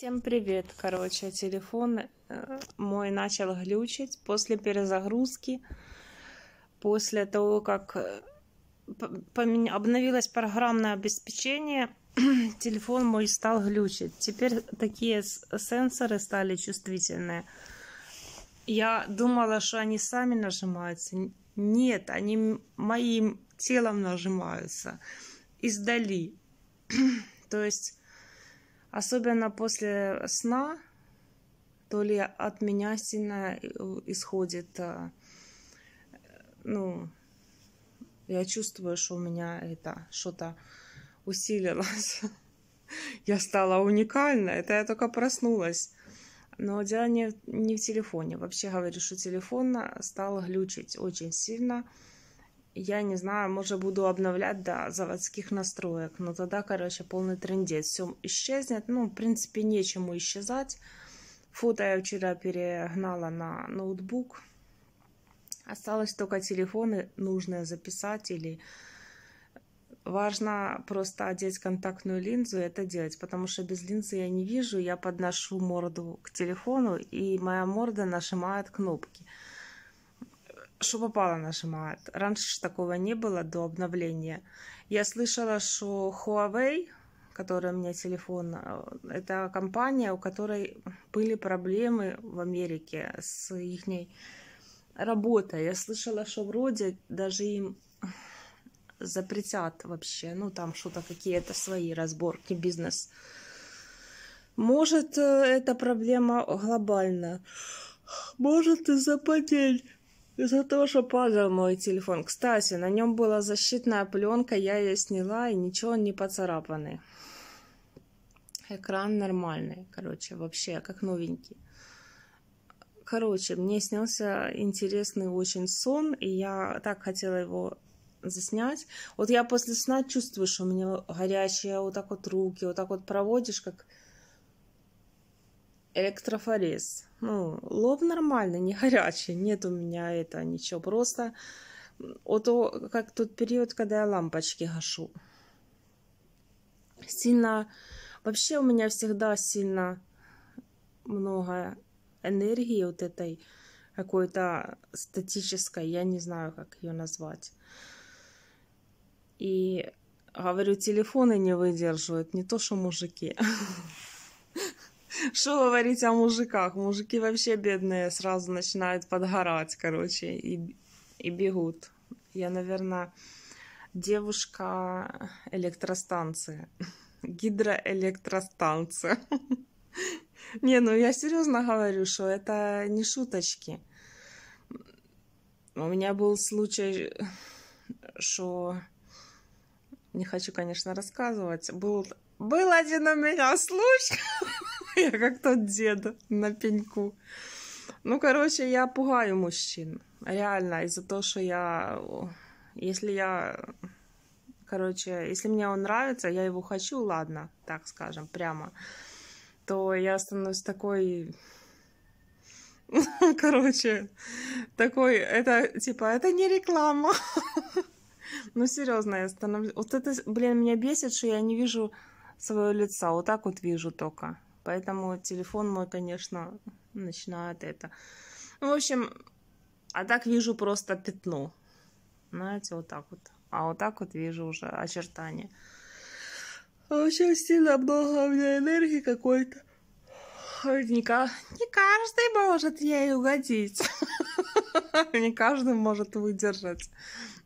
Всем привет! Короче, телефон э, мой начал глючить после перезагрузки, после того, как э, обновилось программное обеспечение, телефон мой стал глючить. Теперь такие сенсоры стали чувствительные. Я думала, что они сами нажимаются. Нет, они моим телом нажимаются издали. То есть Особенно после сна, то ли от меня сильно э, исходит, э, ну, я чувствую, что у меня это что-то усилилось. Я стала уникальна, это я только проснулась. Но дело не, не в телефоне. Вообще говорю, что телефон э, стал глючить очень сильно я не знаю, может, буду обновлять до заводских настроек, но тогда, короче, полный трендец, все исчезнет, ну, в принципе, нечему исчезать. Фото я вчера перегнала на ноутбук, осталось только телефоны нужные записать или важно просто одеть контактную линзу и это делать, потому что без линзы я не вижу, я подношу морду к телефону, и моя морда нажимает кнопки что попало нажимает. Раньше такого не было до обновления. Я слышала, что Huawei, который у меня телефон, э, это компания, у которой были проблемы в Америке с их работой. Я слышала, что вроде даже им запретят вообще, ну там что-то какие-то свои разборки, бизнес. Может, э, эта проблема глобальна. Может, из-за потерь «За то, что падал мой телефон. Кстати, на нем была защитная пленка, я ее сняла, и ничего не поцарапанный. Экран нормальный, короче, вообще, как новенький. Короче, мне снялся интересный очень сон, и я так хотела его заснять. Вот я после сна чувствую, что у меня горячие вот так вот руки, вот так вот проводишь, как электрофорез. Ну, лоб нормальный, не горячий, нет у меня это ничего, просто вот как тот период, когда я лампочки гашу. Сильно, вообще у меня всегда сильно много энергии вот этой какой-то статической, я не знаю, как ее назвать. И говорю, телефоны не выдерживают, не то что мужики. Что говорить о мужиках? Мужики вообще бедные сразу начинают подгорать, короче, и, и бегут. Я, наверное, девушка электростанция. Гидроэлектростанция. Не, ну я серьезно говорю, что это не шуточки. У меня был случай, что... Не хочу, конечно, рассказывать. Был, был один у меня случай. Я как тот дед на пеньку. Ну, короче, я пугаю мужчин. Реально, из-за того, что я... Если я... Короче, если мне он нравится, я его хочу, ладно, так скажем, прямо, то я становлюсь такой... Короче, такой, это, типа, это не реклама. Ну, серьезно, я становлюсь... Вот это, блин, меня бесит, что я не вижу свое лица. Вот так вот вижу только. Поэтому телефон мой, конечно, начинает это. Ну, в общем, а так вижу просто пятно. Знаете, вот так вот. А вот так вот вижу уже очертания. А вообще сильно много у меня энергии какой-то. Ника... Не каждый может ей угодить. Не каждый может выдержать.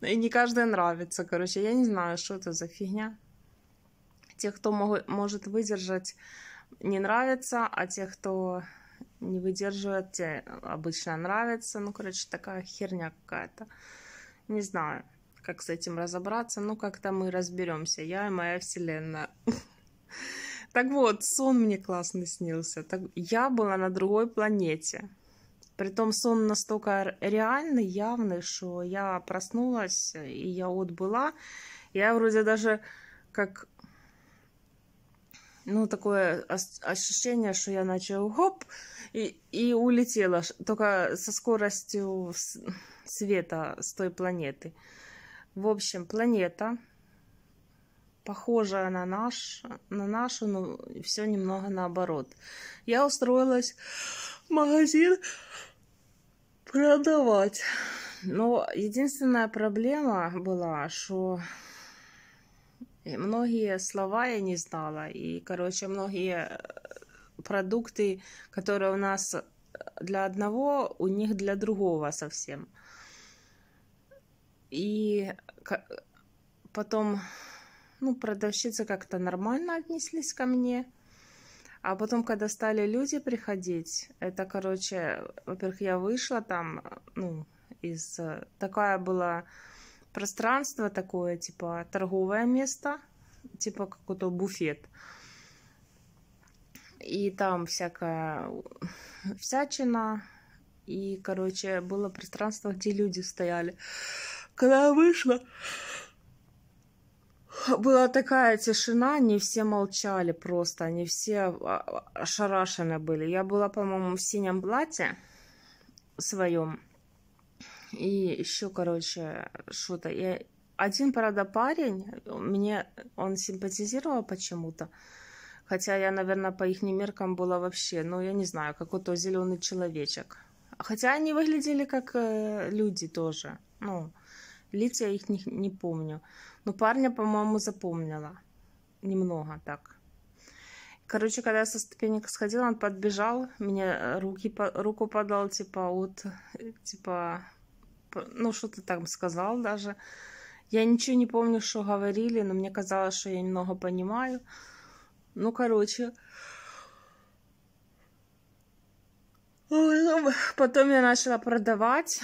И не каждый нравится. Короче, я не знаю, что это за фигня. Те, кто может выдержать не нравится, а те, кто не выдерживает, те обычно нравится. Ну, короче, такая херня какая-то. Не знаю, как с этим разобраться. Ну, как-то мы разберемся. Я и моя вселенная. Так вот, сон мне классно снился. я была на другой планете. Притом сон настолько реальный, явный, что я проснулась, и я отбыла. Я вроде даже как ну, такое ощущение, что я начала хоп, и, и улетела, только со скоростью света с той планеты. В общем, планета похожая на, наш, на нашу, но все немного наоборот. Я устроилась в магазин продавать. Но единственная проблема была, что многие слова я не знала. И, короче, многие продукты, которые у нас для одного, у них для другого совсем. И потом, ну, продавщицы как-то нормально отнеслись ко мне. А потом, когда стали люди приходить, это, короче, во-первых, я вышла там, ну, из... Э, такая была пространство такое, типа торговое место, типа какой-то буфет. И там всякая всячина. И, короче, было пространство, где люди стояли. Когда я вышла, была такая тишина, они все молчали просто, они все ошарашены были. Я была, по-моему, в синем платье своем и еще, короче, что-то. Я... Один, правда, парень, мне он симпатизировал почему-то. Хотя я, наверное, по их меркам была вообще, ну, я не знаю, какой-то зеленый человечек. Хотя они выглядели как э, люди тоже. Ну, лиц я их не, не помню. Но парня, по-моему, запомнила. Немного так. Короче, когда я со ступенек сходила, он подбежал, мне э, руки, руку подал, типа, вот, э, типа, ну, что-то там сказал даже. Я ничего не помню, что говорили, но мне казалось, что я немного понимаю. Ну, короче. Ну, потом я начала продавать.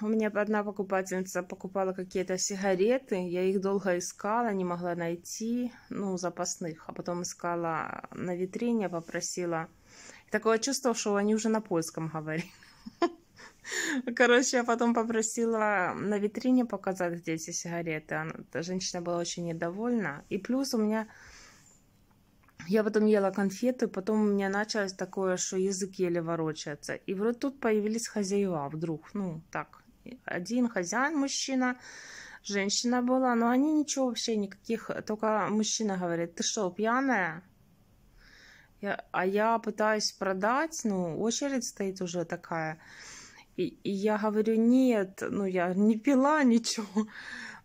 У меня одна покупательница покупала какие-то сигареты. Я их долго искала, не могла найти, ну, запасных. А потом искала на витрине, попросила. такое чувство, что они уже на польском говорили. Короче, я потом попросила на витрине показать, где эти сигареты. Она, женщина была очень недовольна. И плюс у меня... Я потом ела конфеты, потом у меня началось такое, что язык еле ворочается. И вот тут появились хозяева вдруг. Ну, так, один хозяин мужчина, женщина была, но они ничего вообще никаких, только мужчина говорит, ты что, пьяная? Я, а я пытаюсь продать, ну, очередь стоит уже такая. И, и я говорю, нет, ну я не пила ничего.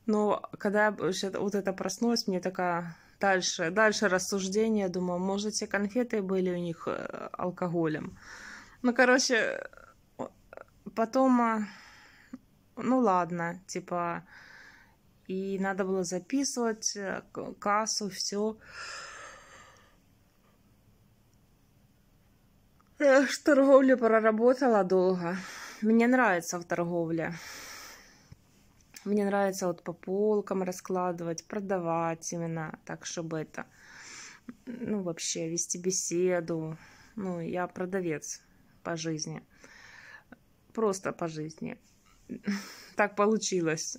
Но когда я вот это проснулась, мне такая дальше, дальше рассуждение, думаю, может, те конфеты были у них э, алкоголем. Ну, короче, потом, э, ну ладно, типа, и надо было записывать э, кассу, все. Я ж проработала долго. Мне нравится в торговле. Мне нравится вот по полкам раскладывать, продавать именно так, чтобы это, ну, вообще вести беседу. Ну, я продавец по жизни. Просто по жизни. Так получилось,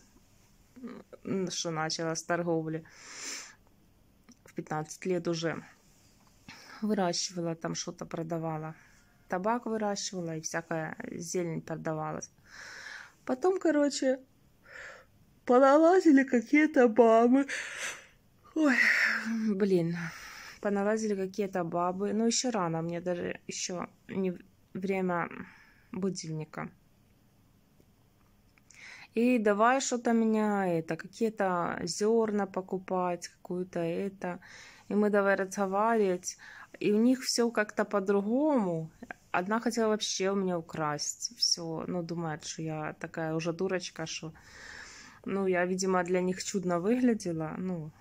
что начала с торговли. В 15 лет уже выращивала там что-то, продавала табак выращивала и всякая зелень продавалась. Потом, короче, поналазили какие-то бабы. Ой, блин, поналазили какие-то бабы. Ну, еще рано, мне даже еще не время будильника. И давай что-то меня это, какие-то зерна покупать, какую-то это и мы давай разговаривать. И у них все как-то по-другому. Одна хотела вообще у меня украсть все. Ну, думает, что я такая уже дурочка, что... Ну, я, видимо, для них чудно выглядела. Ну,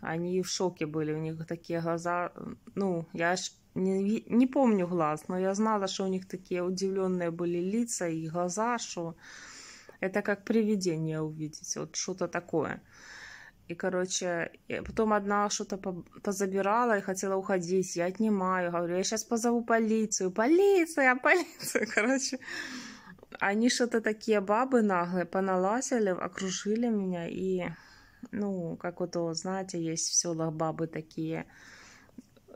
они в шоке были, у них такие глаза... Ну, я аж не, не помню глаз, но я знала, что у них такие удивленные были лица и глаза, что это как привидение увидеть, вот что-то такое. И, короче, потом одна что-то позабирала и хотела уходить. Я отнимаю, говорю, я сейчас позову полицию. Полиция, полиция, короче. Они что-то такие бабы наглые поналазили, окружили меня. И, ну, как вот, знаете, есть в селах бабы такие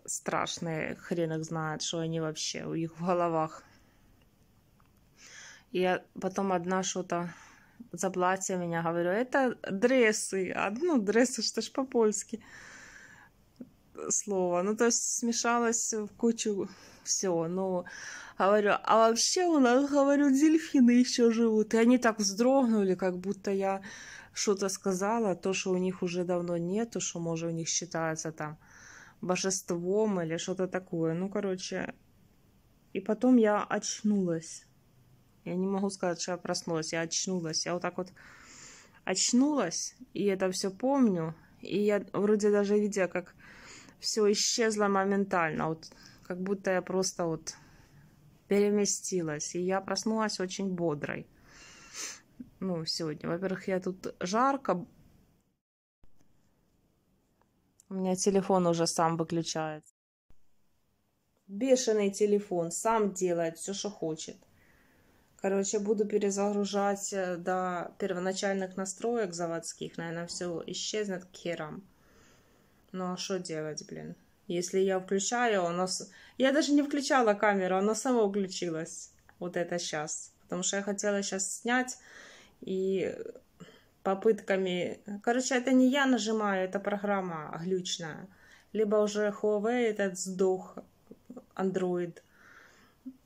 страшные. Хрен их знает, что они вообще у них в головах. И потом одна что-то заплатье меня, говорю, это дрессы, а, ну, дрессы, что ж по-польски слово. Ну, то есть смешалось в кучу все. Ну, говорю, а вообще у нас, говорю, дельфины еще живут. И они так вздрогнули, как будто я что-то сказала, то, что у них уже давно нету, что, может, у них считается там божеством или что-то такое. Ну, короче, и потом я очнулась. Я не могу сказать, что я проснулась, я очнулась. Я вот так вот очнулась, и это все помню. И я вроде даже видела, как все исчезло моментально. Вот как будто я просто вот переместилась. И я проснулась очень бодрой. Ну, сегодня. Во-первых, я тут жарко. У меня телефон уже сам выключается. Бешеный телефон, сам делает все, что хочет. Короче, буду перезагружать э, до первоначальных настроек заводских. Наверное, все исчезнет к херам. Ну а что делать, блин? Если я включаю, оно... Я даже не включала камеру, оно само включилось. Вот это сейчас. Потому что я хотела сейчас снять. И попытками... Короче, это не я нажимаю, это программа глючная. Либо уже Huawei этот сдох, Android.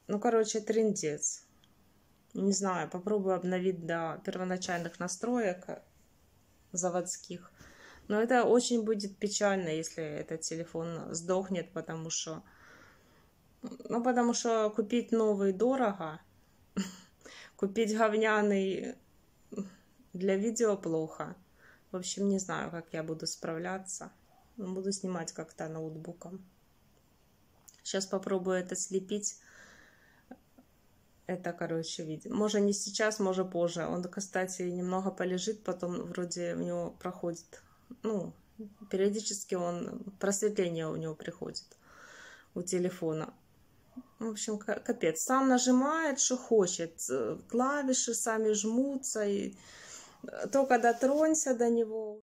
Ну, короче, трендец. Не знаю, попробую обновить до первоначальных настроек заводских. Но это очень будет печально, если этот телефон сдохнет, потому что... Ну, потому что купить новый дорого, купить говняный для видео плохо. В общем, не знаю, как я буду справляться. Буду снимать как-то ноутбуком. Сейчас попробую это слепить это, короче, видим. Может, не сейчас, может, позже. Он, кстати, немного полежит, потом вроде у него проходит, ну, периодически он, просветление у него приходит у телефона. В общем, капец. Сам нажимает, что хочет. Э, клавиши сами жмутся. И... Э, только дотронься до него...